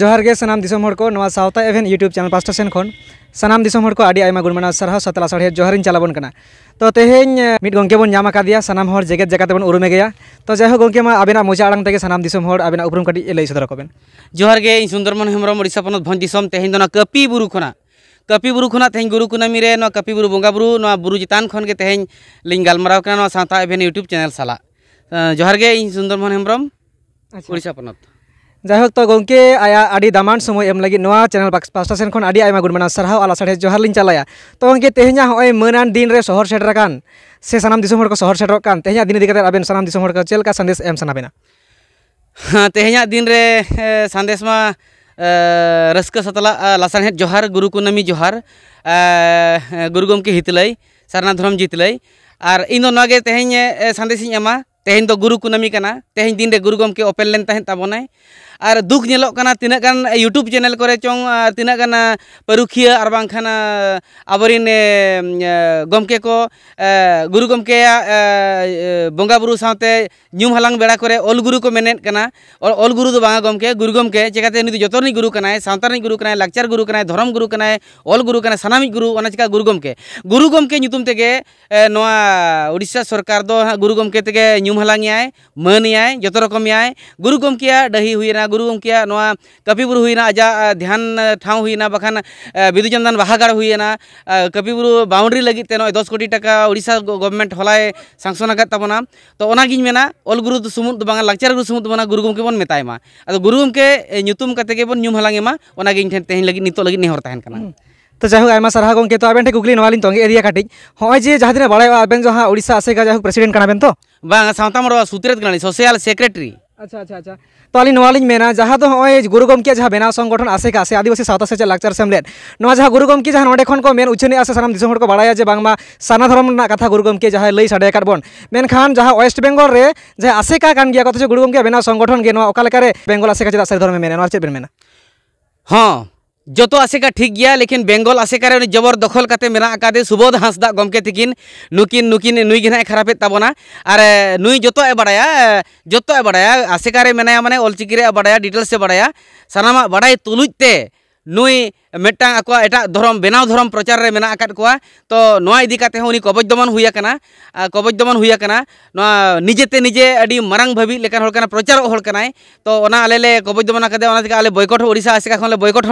ᱡᱚᱦᱟᱨ ᱜᱮ ᱥᱟᱱᱟᱢ ᱫᱤᱥᱚᱢ ᱦᱚᱲ ᱠᱚ ᱱᱚᱣᱟ ᱥᱟᱶᱛᱟ ᱮᱵᱷᱮᱱ ᱤᱭᱩᱴᱩᱵᱽ ᱪᱮᱱᱮᱞ ᱯᱟᱥᱴᱟ ᱥᱮᱱ ᱠᱷᱚᱱ ᱥᱟᱱᱟᱢ ᱫᱤᱥᱚᱢ ᱦᱚᱲ ᱠᱚ ᱟᱹᱰᱤ ᱟᱭᱢᱟ ᱜᱩᱱᱢᱟᱱᱟᱣ ᱥᱟᱨᱦᱟᱣ ᱥᱟᱛᱮ ᱞᱟᱥᱟᱲᱦᱮ ᱡᱚᱦᱟᱨᱤᱧ ᱪᱟᱞᱟᱵᱚᱱ ᱠᱟᱱᱟ ᱛᱚ ᱛᱮᱦᱮᱧ ᱢᱤᱫ ᱜᱚᱝᱠᱮ ᱵᱚᱱ ᱧᱟᱢ ᱟᱠᱟᱫᱮᱭᱟ ᱥᱟᱱᱟᱢ ᱦᱚᱲ ᱡᱮᱜᱮᱫ ᱡᱟᱠᱟᱛ ᱵᱚᱱ ᱩᱨᱩᱢᱮ ᱜᱮᱭᱟ ᱛᱚ ᱡᱟᱭᱦᱳᱠ ᱜᱚᱝᱠᱮ ᱢᱟ ᱟᱵᱮᱱᱟᱜ ᱢᱚᱪᱟ ᱟᱲᱟᱝ ᱛᱮᱜᱮ ᱥᱟᱱᱟᱢ ᱫᱤᱥᱚᱢ ᱦᱚᱲ ᱟᱵᱮᱱᱟᱜ ᱩᱯᱨᱩᱢ ᱠᱟᱹᱴᱤᱡ ᱞᱟᱹᱭ ᱥᱚᱫᱚᱨ ᱟᱠᱚᱵᱮᱱ ᱡᱚᱦᱟᱨ ᱜᱮ ᱤᱧ ᱥᱩᱱᱫᱚᱨᱢᱚᱱ ᱦᱮᱢᱵᱨᱚᱢ ᱳᱲᱤᱥᱟ ᱯᱚᱱᱚᱛ ᱵᱷᱚᱸᱡᱽ ᱫᱤᱥᱚᱢ ᱛᱮᱦᱮᱧ ᱫᱚ ᱱᱚᱣᱟ ᱠᱟᱹᱯᱤ ᱵᱩᱨᱩ ᱠᱷᱚᱱᱟᱜ ᱠᱟᱹᱯᱤ ᱵᱩᱨᱩ ᱠᱷᱚᱱᱟᱜ ᱛᱮᱦᱮᱧ ᱜᱩᱨᱩ ᱠᱩᱱᱟᱹᱢᱤ ᱨᱮ ᱱᱚᱣᱟ ᱠᱟᱹᱯᱤ ᱵᱩᱨᱩ ᱵᱚᱸᱜᱟ ᱵᱩᱨᱩ ᱱᱚᱣᱟ ᱵᱩᱨᱩ ᱪᱮᱛᱟᱱ ᱠᱷᱚᱱ ᱜᱮ ᱛᱮᱦᱮᱧ ᱞᱤᱧ ᱜᱟᱞᱢᱟᱨᱟᱣ ᱠᱟᱱᱟ ᱱᱚᱣᱟ ᱥᱟᱶᱛᱟ ᱮᱵᱷᱮᱱ ᱤᱭᱩᱴᱩᱵᱽ ᱪᱮᱱᱮᱞ ᱥᱟᱞᱟᱜ ᱡᱚᱦᱟᱨ ᱜᱮ ᱤᱧ ᱥᱩᱱᱫᱚᱨᱢᱚᱱ ᱦᱮᱢᱵᱨᱚᱢ ᱳᱲᱤᱥᱟ ᱯᱚᱱᱚᱛ Jahok to gongke ayah adi daman semua yang lagi noa channel paks pasta sen kon adi aya magun mana sarhau ala sarhe johar lin cala ya to gongke teh nya hoi menan din re sohor sher rakan se sanam di sohor ko sohor sher rakan teh nya aben sanam di sohor ko cel sandes em sanam ena Tehnya nya din re sandes ma reske setelah ala sarhe johar guru kunami johar guru gongke hitelai sarna drum jitelai ar ino noa ge teh nya sandes inya तेहन दो गुरु कुनमी करना तेहन दिन रे गुरु गम के open लेन तहन तबोनाय और दुख नेलो करना तिना गन यूट्यूब चैनल करे चोंग और गन परुखिया और बांग खाना अबरिन गम के को गुरु गम के बंगा बुरु साथे न्यूम हलांग बेड़ा करे ऑल गुरु को मेनेन करना और ऑल गुरु दो बांगा गम के गुरु गम के चेकाते नि गुरु करना गुरु सनामी गुरु ओना चिका गुरु गुरु गम के सरकार दो गुरु गम ᱧᱩᱢ ᱦᱟᱞᱟᱝᱮᱭᱟᱭ ᱢᱟᱹᱱᱮᱭᱟᱭ ᱡᱚᱛᱚ ᱨᱚᱠᱚᱢᱮᱭᱟᱭ ᱜᱩᱨᱩ ᱜᱚᱢᱠᱮᱭᱟᱜ ᱰᱟᱹᱦᱤ ᱦᱩᱭᱮᱱᱟ ᱜᱩᱨᱩ ᱜᱚᱢᱠᱮᱭᱟᱜ ᱱᱚᱣᱟ ᱠᱟᱹᱯᱤᱵᱩᱨᱩ ᱦᱩᱭᱮᱱᱟ ᱟᱡᱟᱜ ᱫᱷᱮᱭᱟᱱ ᱴᱷᱟᱶ ᱦᱩᱭᱮᱱᱟ ᱵᱟᱠᱷᱟᱱ ᱵᱤᱫᱩ ᱪᱟᱸᱫᱟᱱ ᱵᱟᱦᱟᱜᱟᱲ ᱦᱩᱭᱮᱱᱟ ᱠᱟᱹᱯᱤᱵᱩᱨᱩ ᱵᱟᱣᱩᱱᱰᱟᱨᱤ ᱞᱟᱹᱜᱤᱫ ᱛᱮ ᱱᱚᱜᱼᱚᱭ ᱫᱚᱥ ᱠᱳᱴᱤ ᱴᱟᱠᱟ ᱳᱲᱤᱥᱟ ᱜᱚᱵᱷᱚᱨᱱᱢᱮᱱᱴ ᱦᱚᱞᱟᱭ ᱥᱟᱝᱥᱚᱱ ᱟᱠᱟᱫ ᱛᱟᱵᱚᱱᱟ ᱛᱚ ᱚᱱᱟᱜᱤᱧ ᱢᱮᱱᱟ ᱚᱞ ᱜᱩᱨᱩ ᱥᱩᱢᱩᱫ ᱫᱚ ᱵᱟᱝᱟ ᱞᱟᱠᱪᱟᱨ ᱜᱩᱨᱩ ᱥᱩᱢᱩᱫ ᱫᱚ ᱵᱟᱝᱟ ᱜᱩᱨᱩ ᱜᱚᱢᱠᱮ ᱵᱚᱱ ᱢᱮᱛᱟᱭ ᱢᱟ ᱟᱫᱚ ᱜᱩᱨᱩ ᱜᱚᱢᱠᱮ ᱧᱩᱛᱩᱢ ᱠᱟᱛᱮ ᱜᱮᱵᱚᱱ ᱧᱩᱢ ᱦᱟᱞᱟᱝ ᱮᱢᱟ ᱚᱱᱟᱜᱮ ᱤᱧ ᱴᱷᱮᱱ ᱛᱮᱦᱮᱧ ᱞᱟᱹᱜᱤᱫ ᱱᱤᱛᱚᱜ ᱞᱟᱹᱜᱤᱫ ᱱᱮᱦᱚᱨ ᱛᱟᱦᱮᱱ ᱠᱟᱱᱟ ᱛᱚ ᱡᱟᱭᱦᱳᱠ ᱟᱭᱢᱟ ᱥᱟᱨᱦᱟᱣ ᱜᱚᱢᱠᱮ ᱛᱚ ᱟᱵᱮᱱ ᱴᱷᱮᱱ ᱠᱩᱠᱞᱤ ᱱᱚᱣᱟᱞᱤᱧ ᱛᱚᱝᱜᱮ ᱮᱫᱤᱭᱟ ᱠᱟᱹᱴᱤᱡ ᱦᱚᱸᱜᱼᱚᱭ ᱡᱮ ᱡᱟᱦᱟᱸ ᱛᱤᱱᱟᱹᱜ ᱵᱟᱲᱟᱭᱚᱜᱼᱟ ᱟᱵᱮᱱ ᱫᱚ ᱦᱟᱸᱜ ᱩᱲᱤᱥᱥᱟ ᱟᱥᱮᱠᱟ ᱡᱟᱭᱦᱳᱠ ᱯᱨᱮᱥᱤᱰᱮᱱᱴ ᱠᱟᱱᱟᱵᱮᱱ ᱛᱚ ᱵᱟᱝ ᱥᱟᱶᱛᱟ ᱢᱚᱲᱟ ᱥᱩᱛᱨᱮᱛ ᱠᱟᱱᱟᱞᱤᱧ ᱥᱳᱥᱤᱭᱟᱞ ᱥᱮᱠᱨᱮᱴᱟᱨᱤ अच्छा अच्छा अच्छा तो अली नवाली मेना जहाँ तो हमें गुरु गमके जहाँ बेना संगठन आसे का से आदिवासी सावता से लाचार सेमलेट ना जहाँ गुरु गमके जहाँ नोडे को मेन उचने आसे सारा दिसम को बड़ा जे बांगमा साना धर्म कथा गुरु गमके जहाँ लई साडे काट बन मेनखान जहाँ वेस्ट बेंगल रे जहाँ आसे का कान गया कत गुरु गमके बेना संगठन गे ना बेंगल आसे का चेदा सारी धर्म मेना चेद बेन मेना हाँ जो आसेका ठीक गया लेकिन बेंगल आसेकारे जबर दखल करते मेरा सुबोध हांसदा गमके तकिन नुकिन नुकिन नुई ना खराबे तबना और नुई जो बड़ा जो बड़ा आसेकारे मेना माने अलचिकी बड़ा डिटेल्स बड़ा सामान बड़ा तुलुजते नई मिट्टा एट धरम बनाव धरम प्रचार में मेना तो नोआ इदिकाते हो उनी कबज दमन हुई कबज दमन हुई कना निजे अडी मरंग भबी प्रचार तो ओना आलेले कबज दमन कदे ओना आले बॉयकॉट ओडिसा आसे काखले बॉयकॉट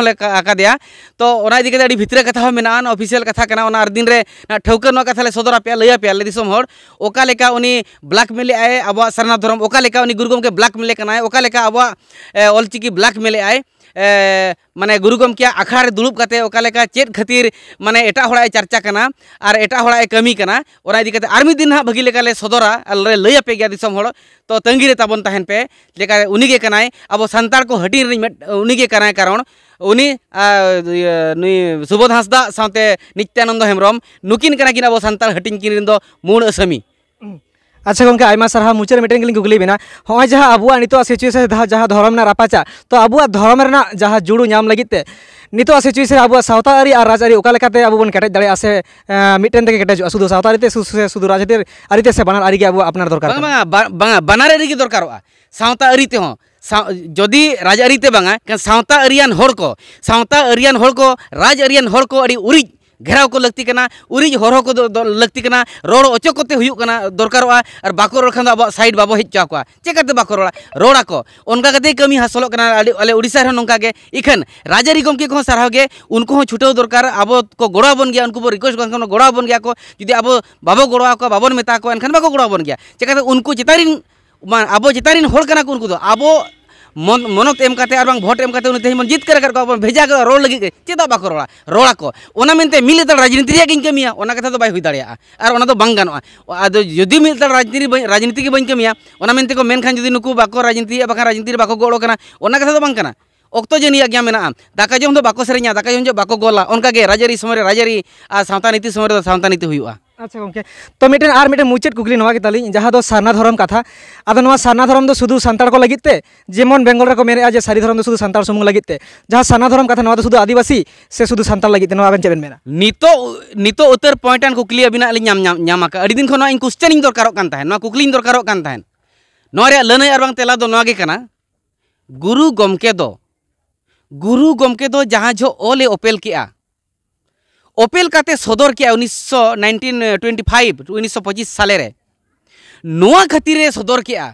तो ओना इदिकाते कथा मेना अन कथा कना दिन में रे ना सदर आप लया पियाले दिसम होड ओका लेका उनी ब्लैकमेल आए अबवा सरना धरम ओका लेका उनी गुरुगम के ब्लैकमेल कनाय ओका लेका अबवा आए माने गुरु गमकिया अखाड़े दुड़ुब करते ओकालेका खातिर माने एटा चर्चा करना और एटा कमी करना और दिन हाँ भगी लेकाले सदरा ले दिसम होड़ तो तंगी रे ताबन तहन पे लेका उनी अब संताल को हटी रे उनी कारण उनी नुई सुबोध हासदा साथे नित्यानंद हेम्रम नुकिन कना किन अब संताल हटिन किन मूल असमी हम्म। अच्छा गंके आम सारा हाँ, मुचाद मिटेन गली गुगली बेना हाँ, जहाँ अब नित सिचुएशन जहाँ धर्म रापाचा तो अब धर्म जहाँ जुड़ू नाम लगते नित सिचुएशन अब सावता और राजआरी ओकाते अब कटे दाड़ा से मिटेन के कटेज शुद्ध सावता आरी शुद्ध राजनीति से बनार आरी अब अपना दरकार बनार आरी दरकार सावता आरी तेहों ᱡᱚᱫᱤ ᱨᱟᱡᱽᱟᱹᱨᱤ ᱛᱮ ᱵᱟᱝᱟ ᱥᱟᱶᱛᱟ ᱟᱹᱨᱤᱭᱟᱱ ᱦᱚᱲ घेराव को लगती करना उरिज हर को लगती करना रोड़ ओचो कोते करना दरकारोआ और बाको रोड़ खान अब साइड बाबो हेच चाकुआ चेकाते बाको रोड़ा रोड़ा को उनका कमी हासलो करना अले उड़ीसा रे नोंका के इखन राजा को सारहा उनको हो दरकार अब को गोड़ा बन गया उनको रिक्वेस्ट कर गोड़ा बन गया को जदी अब बाबो गोड़ा को बाबन मेता को एनखान बाको गोड़ा बन गया चेकाते उनको चितारिन अब चितारिन उनको अब मनोत एम कते और भोट एम कते उनी तेहिमन जीत कर कर भेजा कर रोड लगी चेदा बा करोड़ा रोड़ा को मिले दल राजनीति रे किंग कथा तो बै होई दड़िया आर ओना तो बंग गनवा मिले दल राजनीति राजनीति के बइन केमिया ओना मेंते को मेन खान जदी बाको राजनीति ए बाका राजनीति बाको गोड़ो कना कथा तो बंग कना ओक्तो जनिया दाका जों तो बाको सेरिया दाका जों जो बाको गोला उनका के राजरी समरे राजरी आ सावता नीति समरे तो सावता नीति अच्छा गमे तो मिटे और मिटे मुचाद कुकली नवा के ताली जहाँ सरना धरम कथा अब सरना धरम शुद्ध सानाड़ को लगते जमन बेंगल को मेरे जे सारी धरम शुद्ध सानाड़ सूमु लगते जहाँ सरना धरम कथा ना तो शुद्ध आदिवासी से शुद्ध सानाड़ लगे चेन मेरा नित नित उतर पॉइंट कुकली अब अभी दिन खोन कोश्चन दरकार कुकली दरकार लनई और तेला गुरु गमके गुरु गमके जहाँ जो ओल ओपल के ओपेल काते सदर किया उन्नीस नाइनटीन ट्वेंटी फाइव उन्नीस पचिस साले रे नोआ खातिर सदर किया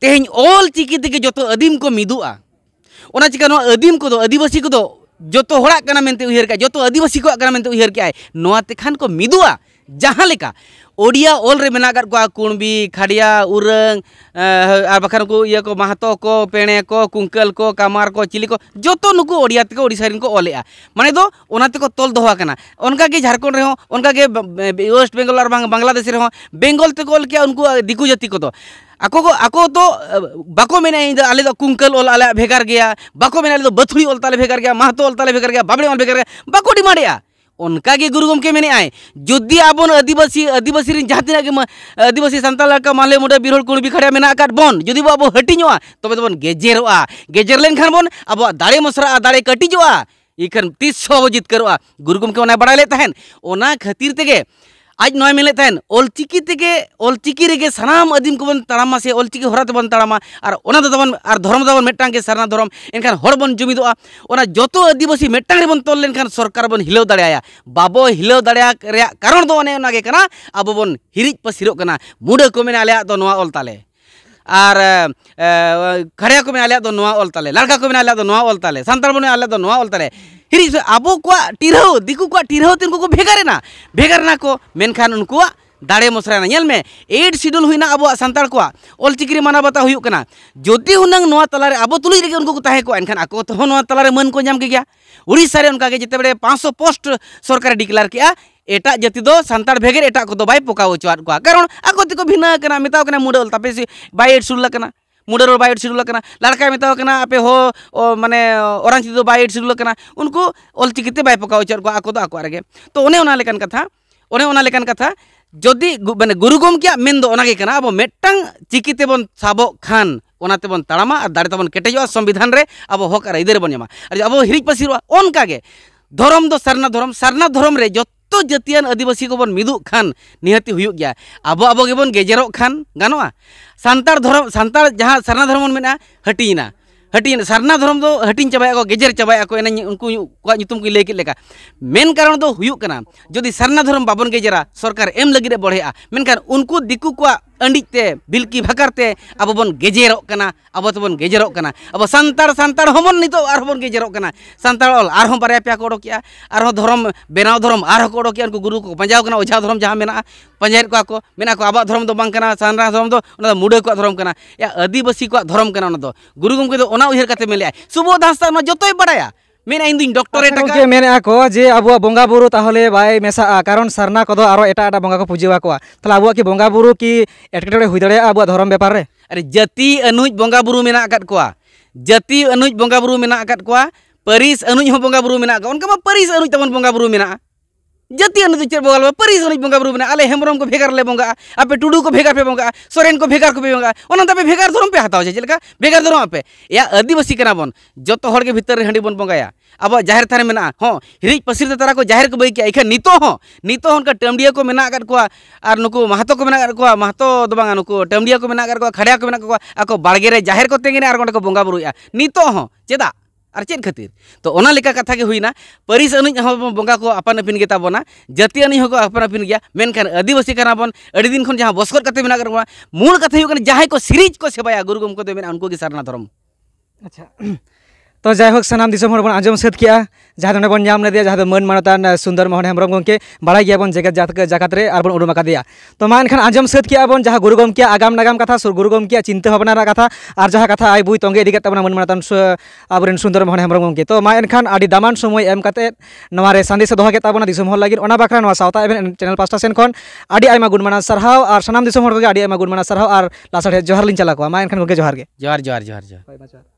तेहन ऑल चिकी तक जो आदिम को मिदुआ ओना चिका को आदिवासी को जो उ जो आदिवासी को उहर किया नोआ को मिदुआ जहाँ लेका ओडिया ऑल रे मेना को कुणबी खड़िया उरंग और बखान को ये को महतो को पेणे को कुंकल को कामार को चिली को जो तो नुकु ओडिया तक ओडिसा रिन को ओलेआ माने दो ओनाते को तोल दोहा कना उनका के झारखंड रे हो उनका के वेस्ट बंगाल और बांग्लादेश रे हो बेंगल तक ओल के उनको दिकु जाति को तो आको को आको तो बाको मेना आले तो कुंकल ओल आले भेगार गया बाको मेना आले तो बथुड़ी ओल ताले भेगार गया महतो ओल ताले भेगार गया बाबड़े ओल भेगार गया बाको डिमांडिया उनका के गुरुगम के मेने आए जुदी आबन आदिवासी आदिवासी जहाँ तीना आदिवासी सानताल लड़का माले मुडा बिरहोल कुणबी खड़ा मेना अकाद बन जुदी बो अब हटिंगा तबे बन गेजेरोआ गेजेर लेनखान बन अब दाड़े मसरा दाड़े कटिजोआ इखान तीस सौ जितकारोआ गुरुगम के बड़ा लेते हैं खातिर तेगे आज नॉय मिले तहन ऑलचिकी तेगे ऑलचिकी रेगे सनाम आदिम को बन ताड़ामा से ऑलचिकी हरा तेबन ताड़ामा और ओना धर्म दबन मेटांग सरना धर्म एनखान हर बन जुमिदोआ ओना जतो आदिवासी मेटांग रे बन तोल लेनखान सरकार बन हिल दाया बाबो हिलो दड़ाया कारण तो ओने अब बन हिरिज पसिरो कना को मैं आले दो नोआ ऑलताले और खड़िया को मैं आलिया दो लड़का को मैं आले दो नोआ ऑलताले संताल बने हिरी अब टीरह दिकू को टीरह तीन को भेगारेना भेगारेना को मेखान उनको दाड़े मसरा नयल में एड शेड्यूल अब सानतार को ऑल माना बता हुई जदि जोदी हुनंग तलारे अब तुलुई रेगे उनको को एनखान आको तो तलारे मन को नाम के गया उड़ीसा उनका के बड़े पाँच सौ पोस्ट सरकार डिक्लेयर के एट जाति दो सानतार भेगे एटा को बै बाय पोका कारण आको तिको भिन्ना कना मेताव कना मुडल तापे बाय एड शुल्ला मुंडर और बाइट लड़का मेता आपे हो माने ओरांची बै बाइट शिडुल उनको अलचिकीते बाय पकाव चर को आको तो ओने तो कथा कथा जदि माने गुरु गमकिया मेन दो अब मेटंग चिकीते बन साबो खान ओनाते बन ताड़ामा और दाड़े तबन तो केटेजवा संविधान रे अब हक और इधर बन अब हिरिज पसिरवा ओनका के दो सरना धरम सरना धरम रे जो ᱡᱚᱛᱚ ᱡᱟᱹᱛᱤᱭᱟᱱ ᱟᱹᱫᱤᱵᱟᱹᱥᱤ ᱠᱚᱵᱚᱱ ᱢᱤᱫᱩᱜ ᱠᱷᱟᱱ ᱱᱤᱦᱟᱹᱛᱤ ᱦᱩᱭᱩᱜ ᱜᱮᱭᱟ ᱟᱵᱚ ᱟᱵᱚ ᱜᱮᱵᱚᱱ ᱜᱮᱡᱮᱨᱚᱜ ᱠᱷᱟᱱ ᱜᱟᱱᱚᱜᱼᱟ ᱥᱟᱱᱛᱟᱲ ᱫᱷᱚᱨᱚᱢ ᱥᱟᱱᱛᱟᱲ ᱡᱟᱦᱟᱸ ᱥᱟᱨᱱᱟ ᱫᱷᱚᱨᱚᱢ ᱵᱚᱱ ᱢᱮᱱᱟ ᱦᱟᱹᱴᱤᱧᱮᱱᱟ हटिन सरना धर्म दो हटिन चाबाया गेजर चाबाया को एना उनको को लय केद लेका मेन कारण दो हुयुक सरना धर्म बाबन गेजरा सरकार एम लगे बढ़े मेनखान उनको दिकू को अंडीते बिल्कि भकरते अब बन गेजेर अब तो बन गेजेर अब सानतार सानतार हमन नित और गेजेर सानतार ऑल और बारे पे को उड़ोकिया और धर्म बनाव धर्म और को उड़ोकिया उनको गुरु को पंजाव ओझा धर्म जहाँ मेना पंजायत को को मेना को अब धर्म दो बांगना सानरा धर्म दो उना मुडे को धर्म या आदिवासी को धर्म गुरु गमके दो उना उहेर कते मेले सुबोध हांसदा जोतोय बड़ाया ᱢᱮᱱᱟ ᱤᱧ ᱫᱚᱧ ᱰᱚᱠᱴᱚᱨᱮ ᱴᱟᱠᱟ ᱢᱮᱱᱟ ᱠᱚ ᱡᱮ ᱟᱵᱚᱣᱟᱜ ᱵᱚᱸᱜᱟ ᱵᱩᱨᱩ ᱛᱟᱦᱚᱞᱮ ᱵᱟᱭ ᱢᱮᱥᱟᱜᱼᱟ ᱠᱟᱨᱚᱱ ᱥᱟᱨᱱᱟ ᱠᱚᱫᱚ ᱟᱨᱚ ᱮᱴᱟᱜ ᱮᱴᱟᱜ ᱵᱚᱸᱜᱟ ᱠᱚ ᱯᱩᱡᱟᱹᱣ ᱟᱠᱚᱣᱟ ᱛᱟᱦᱞᱮ ᱟᱵᱚᱣᱟᱜ ᱠᱤ ᱵᱚᱸᱜᱟ ᱵᱩᱨᱩ ᱠᱤ ᱮᱴᱠᱮᱴᱚᱬᱮ ᱦᱩᱭ ᱫᱟᱲᱮᱭᱟᱜᱼᱟ ᱟᱵᱚᱣᱟᱜ ᱫᱷᱚᱨᱚᱢ ᱵᱮᱯᱟᱨ ᱨᱮ ᱟᱨ ᱡᱟᱹᱛᱤ ᱟᱹᱱᱩᱡ ᱵᱚᱸᱜᱟ ᱵᱩᱨᱩ ᱢᱮᱱᱟᱜ ᱟᱠᱟᱫ ᱠᱚᱣᱟ ᱡᱟᱹᱛᱤ ᱟᱹᱱᱩᱡ ᱵᱚᱸᱜᱟ ᱵᱩᱨᱩ ᱢᱮᱱᱟᱜ ᱟᱠᱟᱫ ᱠᱚᱣᱟ ᱯᱟᱹᱨᱤᱥ ᱟᱹᱱᱩᱡ ᱦᱚᱸ ᱵᱚᱸᱜᱟ ᱵᱩᱨᱩ ᱢᱮᱱᱟᱜ ᱠᱚᱣᱟ ᱚᱱᱠᱟ ᱢᱟ ᱯᱟᱹᱨᱤᱥ ᱟᱹᱱᱩᱡ ᱛᱟᱵᱚᱱ ᱵᱚᱸᱜᱟ ᱵᱩᱨᱩ ᱢᱮᱱᱟᱜᱼᱟ जतिया चे चेर बंगाल में परी सनी बंगा बरू में आले को भेगार ले बंगा आपे टुडू को भेगार पे बंगा सोरेन को भेगार को पे बंगा ओना तबे भेगार धर्म पे हताओ जेलका भेगार धर्म आपे या आदिवासी कना बन जतो हर के भीतर रे हंडी बन बंगाया अब जाहिर थाने मेना हो हिरिज पसिर ते तारा को जाहिर को बई के एखा नितो हो नितो हो उनका टेमडिया को मेना कर कोआ आर नुकु महतो को मेना कर कोआ महतो दो बंगा नुकु टेमडिया को मेना कर कोआ खड़िया को मेना कोआ आको बाड़गे रे जाहिर को तेंगे आर को बंगा बरूया नितो हो चेदा और चेद खातिर तो कथा के होना पारिस अनुज बंगा को आपन अपीन के ताबना जाति अनुज को आपन अपीन गया आदिवासी कराबन अड़ी दिन खन जहाँ बस्कर मूल कथा जहाँ को सीरीज को सेवाया गुरु गम को सरना धर्म अच्छा तो जय जयहोक सामान दिसम आजम सेद किया जहाँ ने बन नाम मन मानतान सुंदर मोहन हेम्ब्रम गमे बड़ा गया जगत जगत रे और बन उड़ूम तो मा एनखान आजम सेद किया बन जहाँ गुरु गमे आगाम नागाम कथा गुरु गमे चिंता भावना कथा और जहाँ कथा आई बुई तंगे इदी मन मानतान अब सुंदर मोहन हेम्रम गमे तो मा दामान समय एम कते सन्देश दोहकेताबना दिसम हर लगे सावता एवं चैनल पास्टा सेन खन आड़ी आमा गुणमाना और सामान दिसम हर आड़ी और लासाड़े जोहार लिंग चला को मा एनखान जोहार जोहार जोहार जोहार